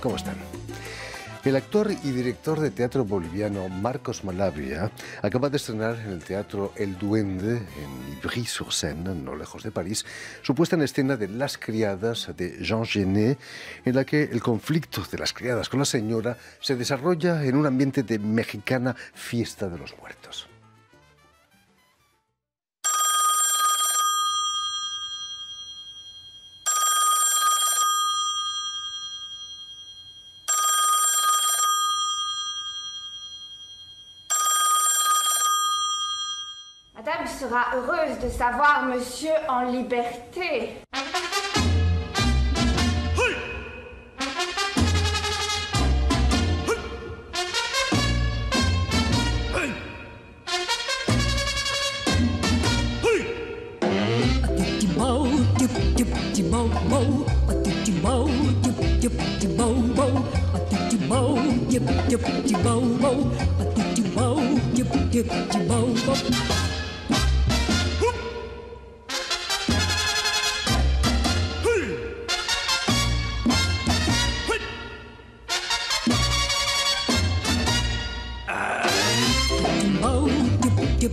¿Cómo están? El actor y director de teatro boliviano Marcos Malavia acaba de estrenar en el teatro El Duende, en Ivry-sur-Seine, no lejos de París, su puesta en escena de Las Criadas de Jean Genet, en la que el conflicto de las criadas con la señora se desarrolla en un ambiente de mexicana fiesta de los muertos. Madame sera heureuse de savoir monsieur en liberté.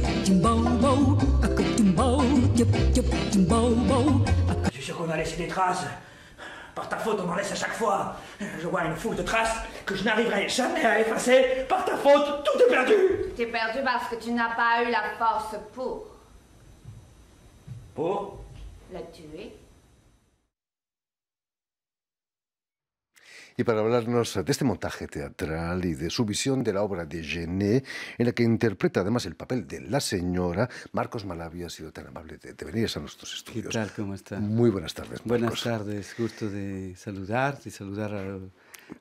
Je suis sûr qu'on a laissé des traces. Par ta faute, on en laisse à chaque fois. Je vois une foule de traces que je n'arriverai jamais à effacer. Par ta faute, tout est perdu. Tu es perdu parce que tu n'as pas eu la force pour. Pour La tuer. y para hablarnos de este montaje teatral y de su visión de la obra de Genet, en la que interpreta además el papel de la señora, Marcos Malavia ha sido tan amable de, venir a nuestros estudios. ¿Qué tal? ¿Cómo está? Muy buenas tardes. Buenas tardes, gusto de saludar, y saludar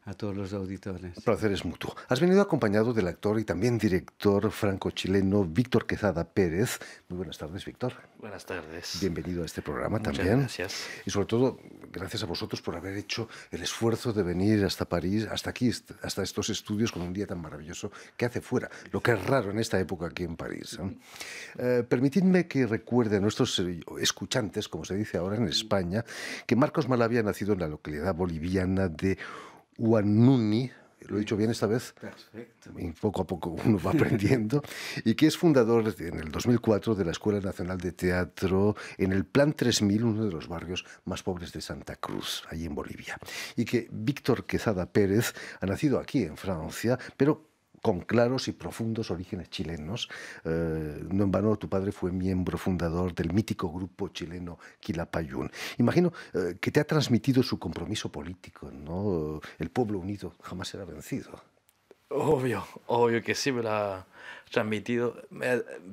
a todos los auditores. El placer es mutuo. Has venido acompañado del actor y también director franco-chileno Víctor Quezada Pérez. Muy buenas tardes, Víctor. Buenas tardes. Bienvenido a este programa Muchas también. Gracias. Y sobre todo, gracias a vosotros por haber hecho el esfuerzo de venir hasta París, hasta aquí, hasta estos estudios con un día tan maravilloso que hace fuera, lo que es raro en esta época aquí en París. Eh, permitidme que recuerde a nuestros eh, escuchantes, como se dice ahora en España, que Marcos Malavia ha nacido en la localidad boliviana de Huanuni, lo he dicho bien esta vez. poco a poco uno va aprendiendo. y que es fundador en el 2004 de la Escuela Nacional de Teatro en el Plan 3000, uno de los barrios más pobres de Santa Cruz, ahí en Bolivia. Y que Víctor quesada Pérez ha nacido aquí en Francia, pero con claros y profundos orígenes chilenos. Eh, no en vano, tu padre fue miembro fundador del mítico grupo chileno Quilapayún. Imagino eh, que te ha transmitido su compromiso político, ¿no? El pueblo unido jamás será vencido. Obvio, obvio que sí, me lo ha transmitido.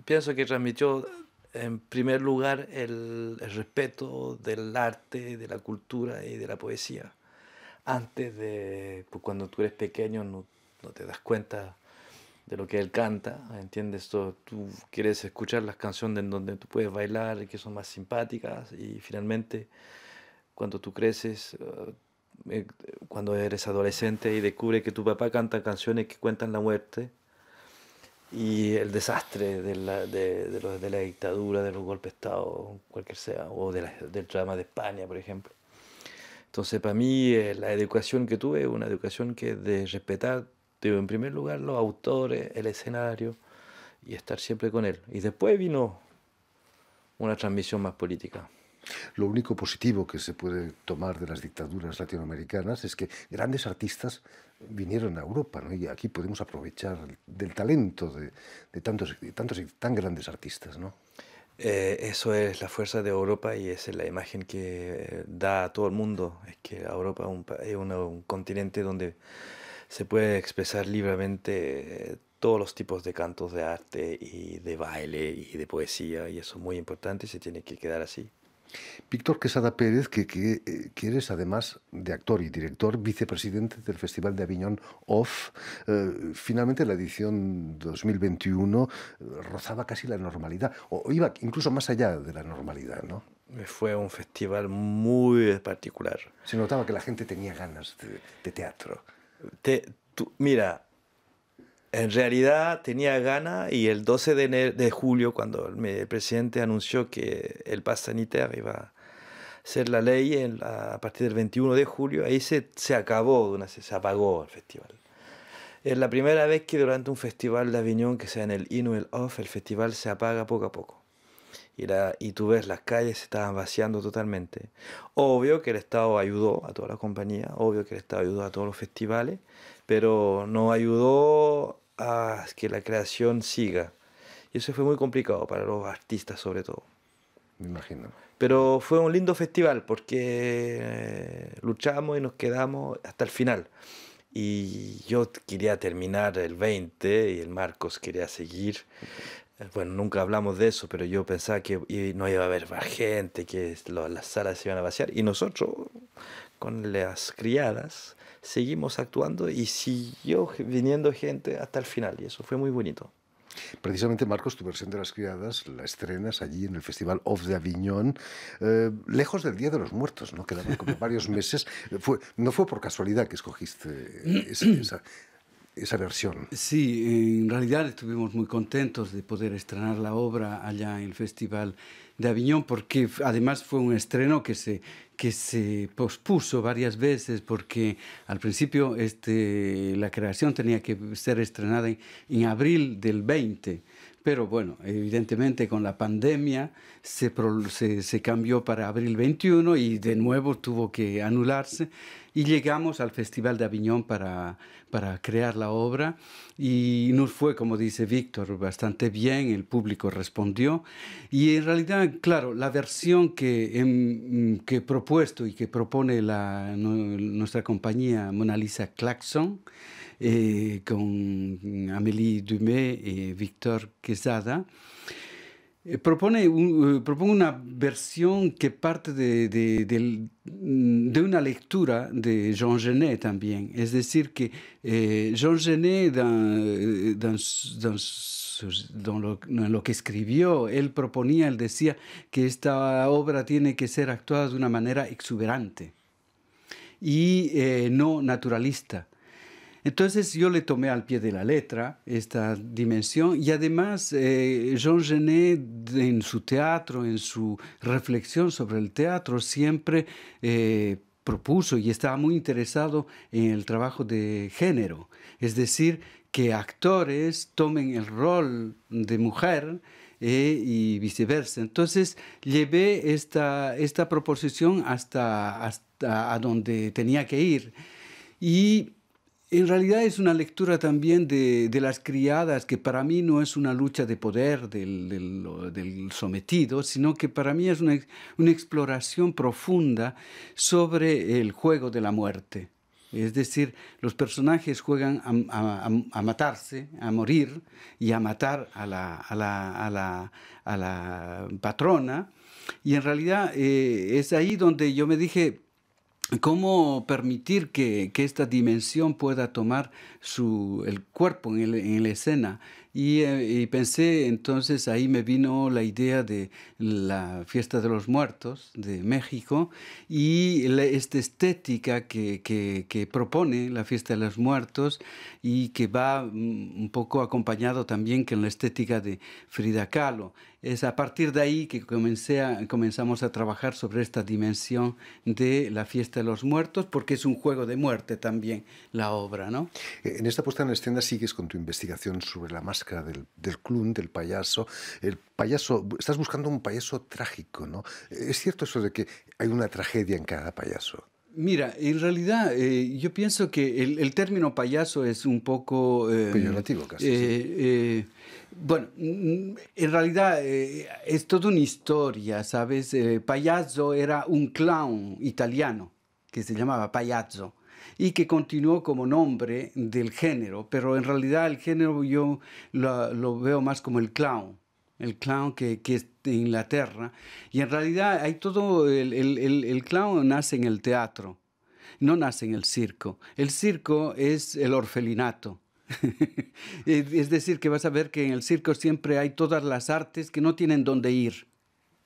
pienso que transmitió en primer lugar el, respeto del arte, de la cultura y de la poesía. Antes de, pues, cuando tú eres pequeño no te das cuenta de lo que él canta, ¿entiendes? Tú, tú quieres escuchar las canciones en donde tú puedes bailar, y que son más simpáticas y finalmente cuando tú creces, eh, eh, cuando eres adolescente y descubres que tu papá canta canciones que cuentan la muerte y el desastre de la, dictadura, de los golpes de Estado, cualquier sea, o del drama de España, por ejemplo. Entonces, para mí, eh, la educación que tuve es una educación que es de respetar en primer lugar, los autores, el escenario y estar siempre con él. Y después vino una transmisión más política. Lo único positivo que se puede tomar de las dictaduras latinoamericanas es que grandes artistas vinieron a Europa, y aquí podemos aprovechar del talento de, tantos, tantos y tan grandes artistas. ¿no? Eh, eso es la fuerza de Europa y es la imagen que eh, da a todo el mundo. Es que Europa es un, es un continente donde se puede expresar libremente todos los tipos de cantos de arte y de baile y de poesía, y eso es muy importante y se tiene que quedar así. Víctor Quesada Pérez, que, que, eh, eres además de actor y director, vicepresidente del Festival de Aviñón OFF, eh, finalmente la edición 2021 eh, rozaba casi la normalidad, o iba incluso más allá de la normalidad, ¿no? Fue un festival muy particular. Se notaba que la gente tenía ganas de teatro mira, en realidad tenía ganas y el 12 de, julio, cuando el, presidente anunció que el pas sanitario iba a ser la ley a partir del 21 de julio, ahí se, se acabó, se, apagó el festival. Es la primera vez que durante un festival de Aviñón, que sea en el in el off, el festival se apaga poco a poco y, la, y tú ves las calles se estaban vaciando totalmente. Obvio que el Estado ayudó a toda la compañía, obvio que el Estado ayudó a todos los festivales, pero no ayudó a que la creación siga. Y eso fue muy complicado para los artistas sobre todo. Me imagino. Pero fue un lindo festival porque eh, luchamos y nos quedamos hasta el final. Y yo quería terminar el 20 y el Marcos quería seguir, eh, bueno, nunca hablamos de eso, pero yo pensaba que no iba a haber más gente, que las salas se iban a vaciar. Y nosotros, con las criadas, seguimos actuando y siguió viniendo gente hasta el final. Y eso fue muy bonito. Precisamente, Marcos, tu versión de Las Criadas la estrenas allí en el Festival Of de Aviñón, eh, lejos del Día de los Muertos, ¿no? Quedaban como varios meses. Fue, no fue por casualidad que escogiste esa versión. Sí, en realidad estuvimos muy contentos de poder estrenar la obra allá en el Festival de Aviñón, porque además fue un estreno que se, que se pospuso varias veces, porque al principio este, la creación tenía que ser estrenada en, abril del 20, pero bueno, evidentemente con la pandemia se, se, se cambió para abril 21 y de nuevo tuvo que anularse. Y llegamos al Festival de Aviñón para, para crear la obra y nos fue, como dice Víctor, bastante bien, el público respondió. Y en realidad, claro, la versión que, em, que he propuesto y que propone la, nuestra compañía Mona Lisa Claxon, eh, con Amélie Dumé y Víctor Quesada, propongo eh, propone eh, propone una versión que parte de, mm, de, una lectura de Jean Genet también. Es decir, que eh, Jean Genet, en lo que escribió, él proponía, él decía que esta obra tiene que ser actuada de una manera exuberante y no naturalista entonces yo le tomé al pie de la letra esta dimensión y además eh, Jean Genet en su teatro, en su reflexión sobre el teatro, siempre eh, propuso y estaba muy interesado en el trabajo de género, es decir, que actores tomen el rol de mujer eh, y viceversa. Entonces llevé esta, esta proposición hasta, hasta a donde tenía que ir. Y en realidad es una lectura también de, las criadas, que para mí no es una lucha de poder del, sometido, sino que para mí es una, exploración profunda sobre el juego de la muerte. Es decir, los personajes juegan a, matarse, a morir y a matar a la, a la, patrona. Y en realidad eh, es ahí donde yo me dije, cómo permitir que, esta dimensión pueda tomar su, el cuerpo en, en la escena eh, y, pensé, entonces ahí me vino la idea de la fiesta de los muertos de México y esta estética que, que, propone la fiesta de los muertos y que va mm, un poco acompañado también con la estética de Frida Kahlo. Es a partir de ahí que comencé comenzamos a trabajar sobre esta dimensión de la fiesta de los muertos, porque es un juego de muerte también la obra. ¿no? Eh, en esta puesta en la escena sigues con tu investigación sobre la masa del, del del payaso. El payaso, estás buscando un payaso trágico, ¿no? ¿Es cierto eso de que hay una tragedia en cada payaso? Mira, en realidad eh, yo pienso que el, término payaso es un poco... Eh, casi. Eh, eh, bueno, mm, en realidad es toda una historia, ¿sabes? payaso era un clown italiano que se llamaba payaso y que continuó como nombre del género, pero en realidad el género yo lo, veo más como el clown el clown que, es Inglaterra. Y en realidad hay todo, el, el, clown nace en el teatro, no nace en el circo. El circo es el orfelinato. es decir, que vas a ver que en el circo siempre hay todas las artes que no tienen dónde ir.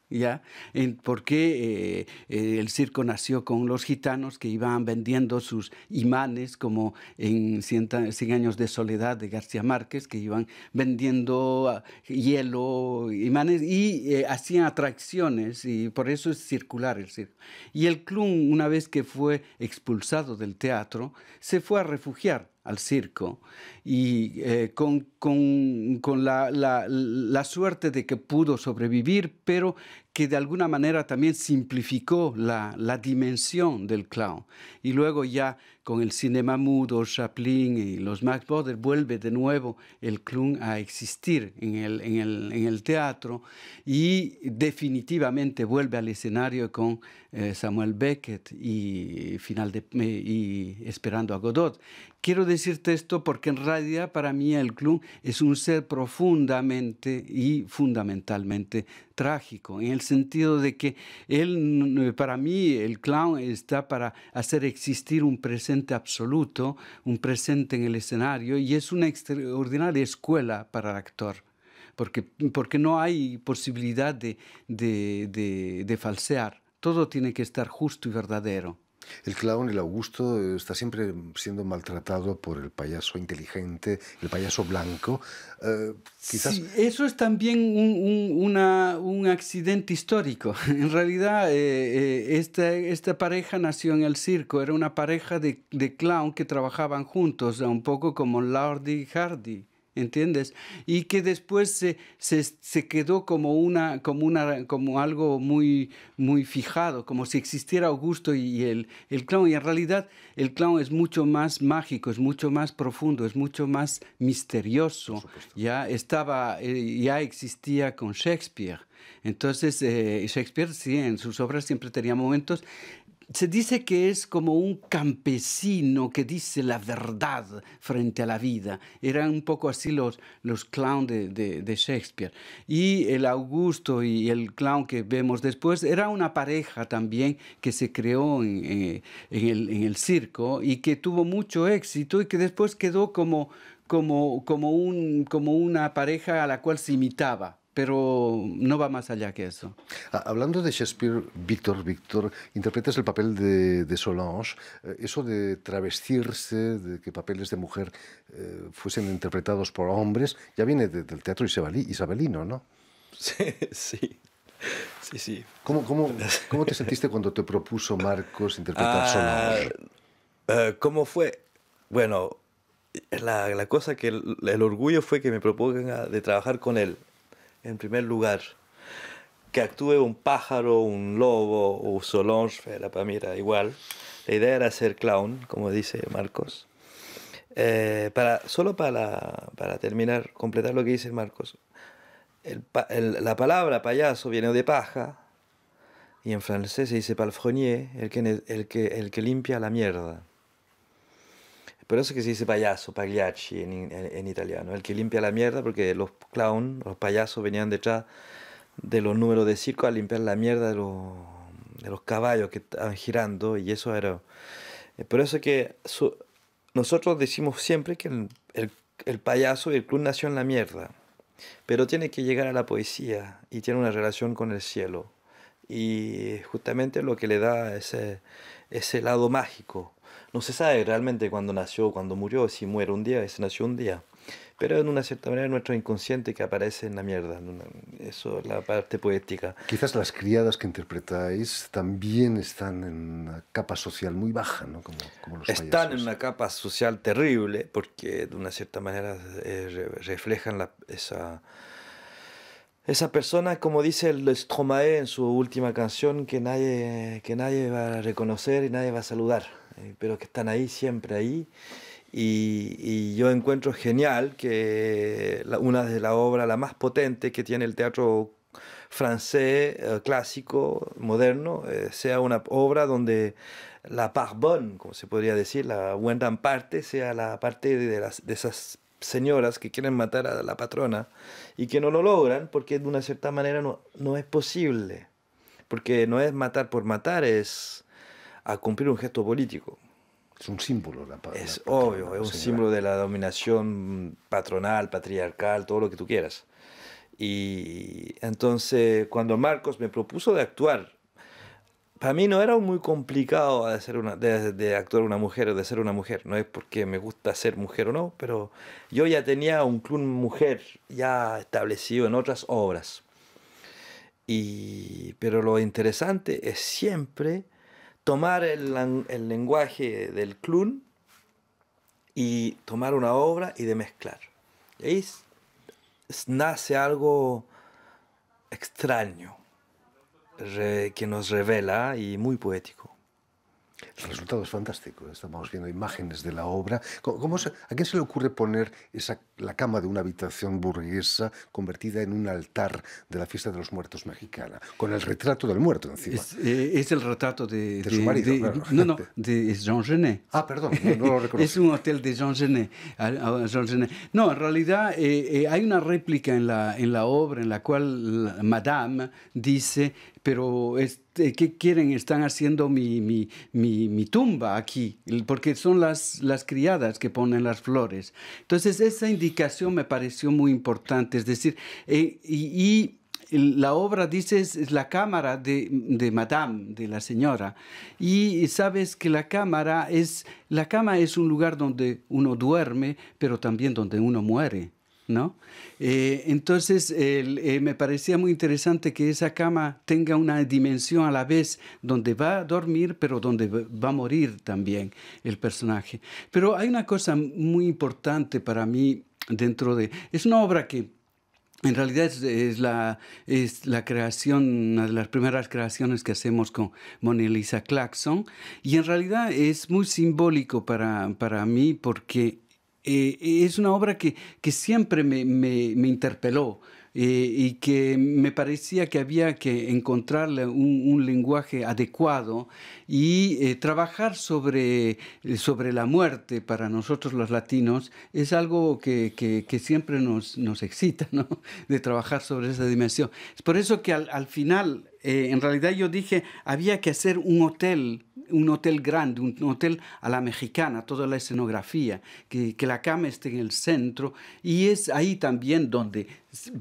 ¿ya? En eh, eh, el circo nació con los gitanos que iban vendiendo sus imanes, como en 100, años de soledad de García Márquez, que iban vendiendo ah, hielo, imanes, y eh, hacían atracciones, y por eso es circular el circo. Y el clown, una vez que fue expulsado del teatro, se fue a refugiar al circo y eh, con, la, la, la, suerte de que pudo sobrevivir, pero que de alguna manera también simplificó la, dimensión del clown. Y luego ya con el cinema mudo, Chaplin y los Max Brothers vuelve de nuevo el clown a existir en el, teatro y definitivamente vuelve al escenario con eh, Samuel Beckett y, final de, eh, y Esperando a Godot. Quiero decirte esto porque en realidad para mí el clown es un ser profundamente y fundamentalmente trágico. En el sentido de que él, para mí, el clown está para hacer existir un presente absoluto, un presente en el escenario, y es una extraordinaria escuela para el actor. Porque, no hay posibilidad de falsear. Todo tiene que estar justo y verdadero. El clown, el Augusto, está siempre siendo maltratado por el payaso inteligente, el payaso blanco. Eh, quizás... eso es también un, accidente histórico. En realidad, eh, eh, esta, esta, pareja nació en el circo, era una pareja de, de clown que trabajaban juntos, un poco como Lordy y Hardy. ¿entiendes? Y que después se, quedó como, una, como, una, como algo muy, muy fijado, como si existiera Augusto y, el, el clown. Y en realidad el clown es mucho más mágico, es mucho más profundo, es mucho más misterioso. Ya, estaba, eh, ya existía con Shakespeare. Entonces, eh, Shakespeare, sí, en sus obras siempre tenía momentos se dice que es como un campesino que dice la verdad frente a la vida. Eran un poco así los, los clowns de, Shakespeare. Y el Augusto y el clown que vemos después era una pareja también que se creó en, eh, el, circo y que tuvo mucho éxito y que después quedó como una pareja a la cual se imitaba pero no va más allá que eso. Ah, hablando de Shakespeare, Víctor, Víctor, interpretas el papel de, Solange. Eh, eso de travestirse, de que papeles de mujer eh, fuesen interpretados por hombres, ya viene del teatro isabelino, ¿no? Sí, sí. Sí, sí. ¿Cómo, te sentiste cuando te propuso Marcos interpretar ah, Solange? Eh, ¿Cómo fue? Bueno, la, cosa que el, el, orgullo fue que me propongan de trabajar con él en primer lugar. Que actúe un pájaro, un lobo o Solange, la para igual. La idea era ser clown, como dice Marcos. Eh, para, solo para, terminar, completar lo que dice Marcos. la palabra payaso viene de paja y en francés se dice palfronier, el el que, el que limpia la mierda. Por eso que se dice payaso, pagliacci en, italiano, el que limpia la mierda, porque los clowns, los payasos venían detrás de los números de circo a limpiar la mierda de los, caballos que estaban girando, y eso era... Eh, por eso que nosotros decimos siempre que el, payaso y el club nació en la mierda, pero tiene que llegar a la poesía y tiene una relación con el cielo. Y justamente lo que le da ese, ese lado mágico no se sabe realmente cuándo nació, cuándo murió, si muere un día, si nació un día. Pero en una cierta manera nuestro inconsciente que aparece en la mierda. Eso es la parte poética. Quizás las criadas que interpretáis también están en una capa social muy baja, ¿no? Como, están en una capa social terrible porque de una cierta manera eh, reflejan la, esa... Esa persona, como dice el Stromae en su última canción, que nadie, que nadie va a reconocer y nadie va a saludar. Eh, pero que están ahí, siempre ahí. Y, yo encuentro genial que una de las obras la más potente que tiene el teatro francés eh, clásico moderno eh, sea una obra donde la part bonne, como se podría decir, la buena parte, sea la parte de, las, de esas señoras que quieren matar a la patrona y que no lo logran porque de una cierta manera no es posible, porque no es matar por matar, es a cumplir un gesto político. Es un símbolo la, Es obvio, es un símbolo de la dominación patronal, patriarcal, todo lo que tú quieras. Y entonces, cuando Marcos me propuso de actuar, para mí no era muy complicado de, ser una, de, de, actuar una mujer o de ser una mujer. No es porque me gusta ser mujer o no, pero yo ya tenía un club mujer ya establecido en otras obras. Y, pero lo interesante es siempre tomar el, lenguaje del clun y tomar una obra y de mezclar. Y ahí nace algo extraño que nos revela y muy poético. El resultado es fantástico. Estamos viendo imágenes de la obra. ¿A quién se le ocurre poner esa, la cama de una habitación burguesa convertida en un altar de la fiesta de los muertos mexicana? Con el retrato del muerto encima. Es, eh, el retrato de, de, su marido. No, no, de Jean Genet. Ah, perdón, no, lo reconozco. es un hotel de Jean Genet, No, en realidad eh, eh, hay una réplica en la, en la obra en la cual Madame dice, pero este, ¿qué quieren? Están haciendo mi, mi, mi mi, tumba aquí, porque son las, las criadas que ponen las flores. Entonces, esa indicación me pareció muy importante, es decir, eh, y, la obra, dice, es, la cámara de, de, Madame, de la señora, y sabes que la cámara es, la cama es un lugar donde uno duerme, pero también donde uno muere. ¿no? Eh, entonces, eh, me parecía muy interesante que esa cama tenga una dimensión a la vez donde va a dormir, pero donde va a morir también el personaje. Pero hay una cosa muy importante para mí dentro de... Es una obra que... En realidad es, la, es la creación, una de las primeras creaciones que hacemos con Mona Lisa Claxon. Y en realidad es muy simbólico para, para mí porque eh, eh, es una obra que, siempre me, interpeló eh, y que me parecía que había que encontrarle un, lenguaje adecuado y trabajar sobre, sobre la muerte para nosotros los latinos es algo que, siempre nos, excita, de trabajar sobre esa dimensión. Es por eso que al final eh, en realidad yo dije, había que hacer un hotel, un hotel grande, un hotel a la mexicana, toda la escenografía, que, que la cama esté en el centro y es ahí también donde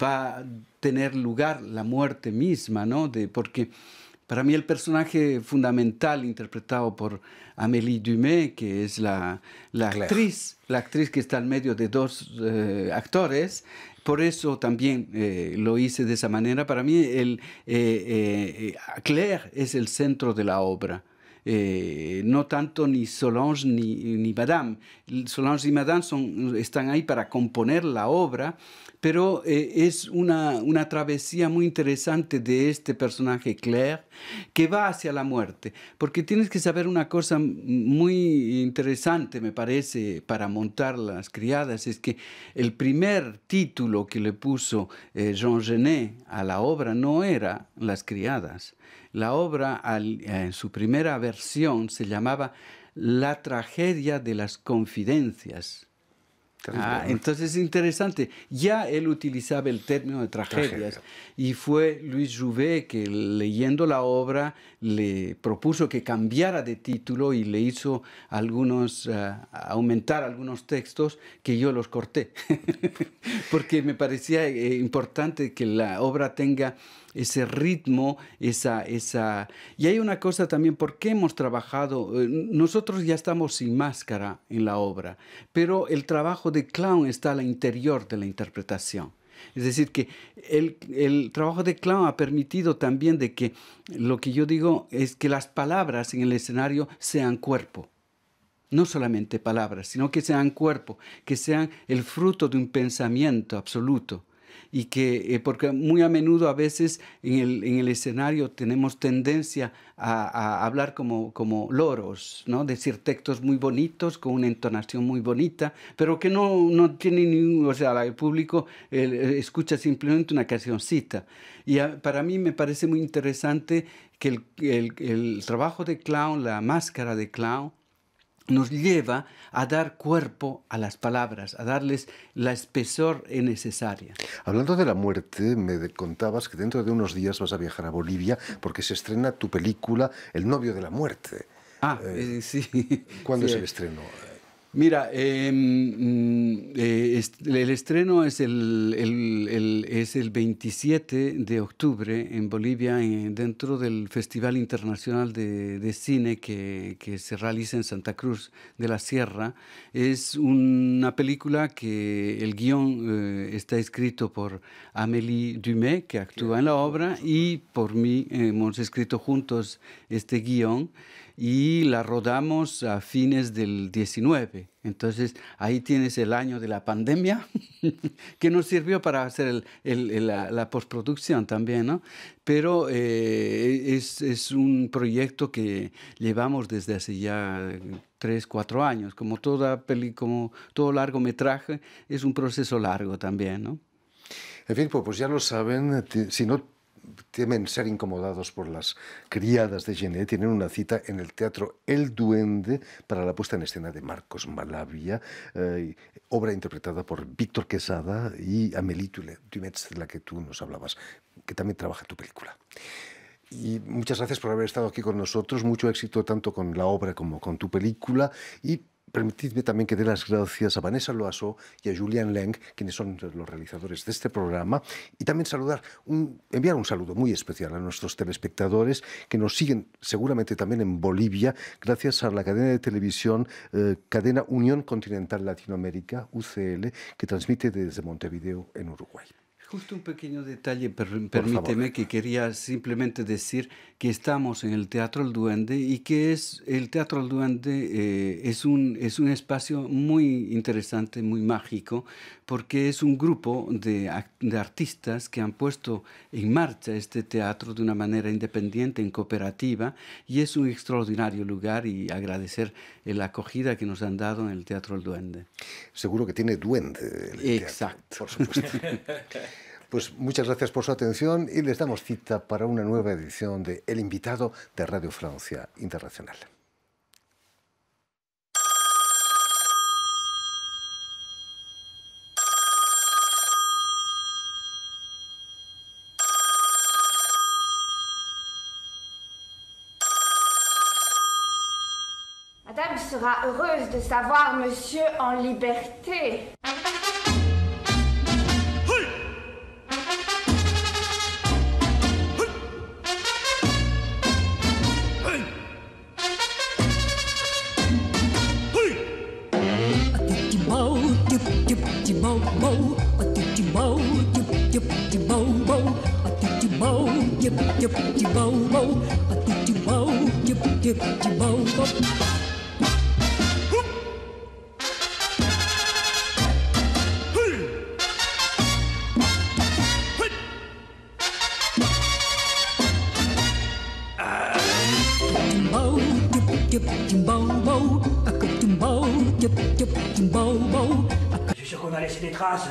va a tener lugar la muerte misma, ¿no? De, porque para mí el personaje fundamental interpretado por Amélie Dumé, que es la, actriz, la actriz que está en medio de dos eh, actores, por eso también eh, lo hice de esa manera. Para mí el, eh, Claire es el centro de la obra. Eh, no tanto ni Solange ni, ni Madame. Solange y Madame son, están ahí para componer la obra, pero eh, es una, travesía muy interesante de este personaje Claire que va hacia la muerte, porque tienes que saber una cosa muy interesante, me parece, para montar las criadas, es que el primer título que le puso eh, Jean Genet a la obra no era Las criadas, la obra eh, en su primera versión se llamaba La tragedia de las confidencias. Ah, entonces es interesante. Ya él utilizaba el término de tragedias y fue Luis Jouvet que leyendo la obra le propuso que cambiara de título y le hizo algunos, eh, aumentar algunos textos que yo los corté, porque me parecía eh, importante que la obra tenga ese ritmo, esa, esa... Y hay una cosa también, ¿por qué hemos trabajado? Eh, nosotros ya estamos sin máscara en la obra, pero el trabajo de clown está al interior de la interpretación. Es decir, que el, el, trabajo de clown ha permitido también de que lo que yo digo es que las palabras en el escenario sean cuerpo. No solamente palabras, sino que sean cuerpo, que sean el fruto de un pensamiento absoluto y que eh, porque muy a menudo a veces en el, escenario tenemos tendencia a, hablar como, como loros, ¿no? decir textos muy bonitos, con una entonación muy bonita, pero que no, no tiene ningún, o sea, el público eh, escucha simplemente una cancioncita. Y para mí me parece muy interesante que el, el trabajo de clown, la máscara de clown, nos lleva a dar cuerpo a las palabras, a darles la espesor necesaria. Hablando de la muerte, me contabas que dentro de unos días vas a viajar a Bolivia porque se estrena tu película El novio de la muerte. Ah, eh, eh, sí. ¿Cuándo se es estreno? Mira, em, mm, eh, el estreno es el, es el 27 de octubre en Bolivia, eh, dentro del Festival Internacional de, Cine que, se realiza en Santa Cruz de la Sierra. Es una película que el guión eh, está escrito por Amélie Dumé, que actúa en la obra, y por mí hemos escrito juntos este guión y la rodamos a fines del 19. Entonces ahí tienes el año de la pandemia, que nos sirvió para hacer la, postproducción también, ¿no? Pero eh, es, es, un proyecto que llevamos desde hace ya tres, cuatro años. Como toda peli, como todo largometraje, es un proceso largo también, ¿no? En fin, pues, pues ya lo saben, si no temen ser incomodados por las criadas de Gené, tienen una cita en el teatro El Duende para la puesta en escena de Marcos Malavia, eh, obra interpretada por Víctor Quesada y Amélie Dumetz, de la que tú nos hablabas, que también trabaja tu película. Y muchas gracias por haber estado aquí con nosotros. Mucho éxito tanto con la obra como con tu película. Y Permitidme también que dé las gracias a Vanessa Loaso y a Julian Leng, quienes son los realizadores de este programa, y también saludar, enviar un saludo muy especial a nuestros telespectadores que nos siguen seguramente también en Bolivia, gracias a la cadena de televisión eh, Cadena Unión Continental Latinoamérica, UCL, que transmite desde Montevideo, en Uruguay. Justo un pequeño detalle, permíteme, que quería simplemente decir que estamos en el Teatro El Duende y que es el Teatro El Duende eh, es, un, es un espacio muy interesante, muy mágico, porque es un grupo de, artistas que han puesto en marcha este teatro de una manera independiente, en cooperativa, y es un extraordinario lugar y agradecer la acogida que nos han dado en el Teatro El Duende. Seguro que tiene duende. El Exacto. Teatro, por supuesto. Pues muchas gracias por su atención y les damos cita para una nueva edición de El invitado de Radio Francia Internacional. heureuse de savoir monsieur en liberté. des traces.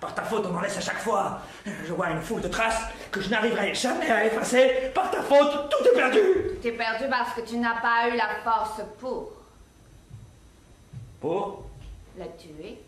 Par ta faute, on en laisse à chaque fois. Je vois une foule de traces que je n'arriverai jamais à effacer. Par ta faute, tout est perdu. Tout est perdu parce que tu n'as pas eu la force pour. Pour La tuer.